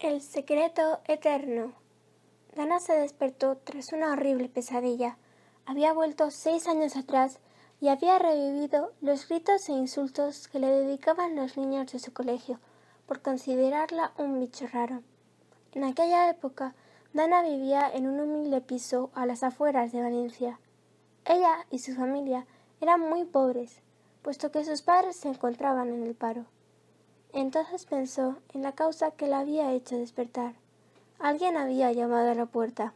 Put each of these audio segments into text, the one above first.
El secreto eterno. Dana se despertó tras una horrible pesadilla. Había vuelto seis años atrás y había revivido los gritos e insultos que le dedicaban los niños de su colegio por considerarla un bicho raro. En aquella época, Dana vivía en un humilde piso a las afueras de Valencia. Ella y su familia eran muy pobres, puesto que sus padres se encontraban en el paro. Entonces pensó en la causa que la había hecho despertar. Alguien había llamado a la puerta.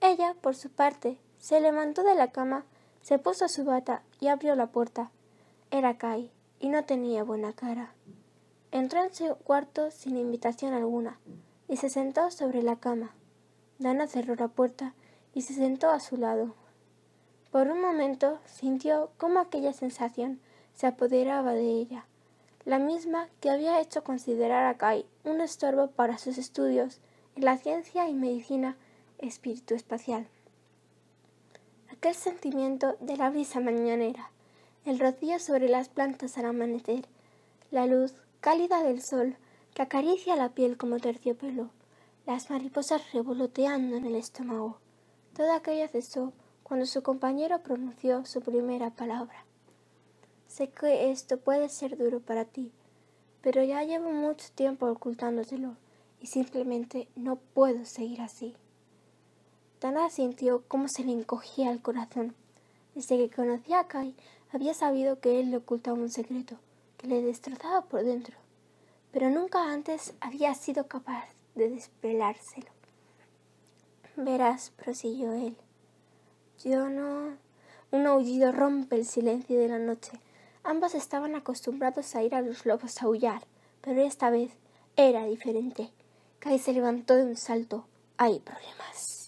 Ella, por su parte, se levantó de la cama, se puso su bata y abrió la puerta. Era Kai, y no tenía buena cara. Entró en su cuarto sin invitación alguna, y se sentó sobre la cama. Dana cerró la puerta y se sentó a su lado. Por un momento sintió cómo aquella sensación se apoderaba de ella, la misma que había hecho considerar a Kai un estorbo para sus estudios en la ciencia y medicina espíritu espacial. Aquel sentimiento de la brisa mañanera, el rocío sobre las plantas al amanecer, la luz cálida del sol que acaricia la piel como terciopelo, las mariposas revoloteando en el estómago. Todo aquello cesó cuando su compañero pronunció su primera palabra. Sé que esto puede ser duro para ti, pero ya llevo mucho tiempo ocultándoselo y simplemente no puedo seguir así. Tana sintió cómo se le encogía el corazón. Desde que conocía a Kai, había sabido que él le ocultaba un secreto que le destrozaba por dentro, pero nunca antes había sido capaz de desvelárselo. Verás, prosiguió él. Yo no. Un aullido rompe el silencio de la noche Ambos estaban acostumbrados a ir a los lobos a aullar, pero esta vez era diferente. Kai se levantó de un salto. Hay problemas.